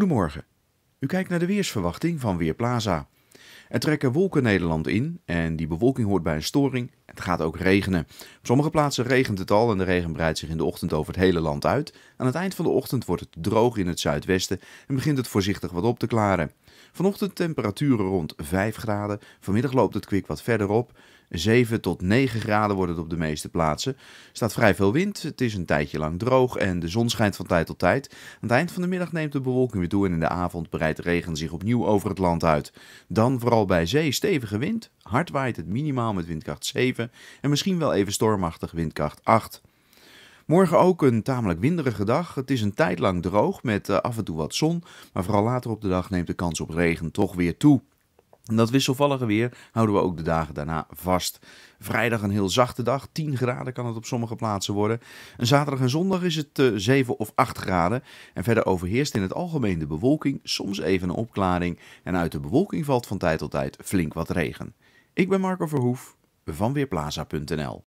Goedemorgen. U kijkt naar de weersverwachting van Weerplaza. Er trekken wolken Nederland in en die bewolking hoort bij een storing. Het gaat ook regenen. Op sommige plaatsen regent het al en de regen breidt zich in de ochtend over het hele land uit. Aan het eind van de ochtend wordt het droog in het zuidwesten en begint het voorzichtig wat op te klaren. Vanochtend temperaturen rond 5 graden, vanmiddag loopt het kwik wat verder op 7 tot 9 graden wordt het op de meeste plaatsen. Er staat vrij veel wind, het is een tijdje lang droog en de zon schijnt van tijd tot tijd. Aan het eind van de middag neemt de bewolking weer toe en in de avond breidt regen zich opnieuw over het land uit. Dan vooral bij zee stevige wind, hard waait het minimaal met windkracht 7 en misschien wel even stormachtig windkracht 8. Morgen ook een tamelijk winderige dag. Het is een tijd lang droog met eh, af en toe wat zon, maar vooral later op de dag neemt de kans op regen toch weer toe dat wisselvallige weer houden we ook de dagen daarna vast. Vrijdag een heel zachte dag, 10 graden kan het op sommige plaatsen worden. En zaterdag en zondag is het 7 eh, of 8 graden. En verder overheerst in het algemeen de bewolking, soms even een opklaring. En uit de bewolking valt van tijd tot tijd flink wat regen. Ik ben Marco Verhoef van Weerplaza.nl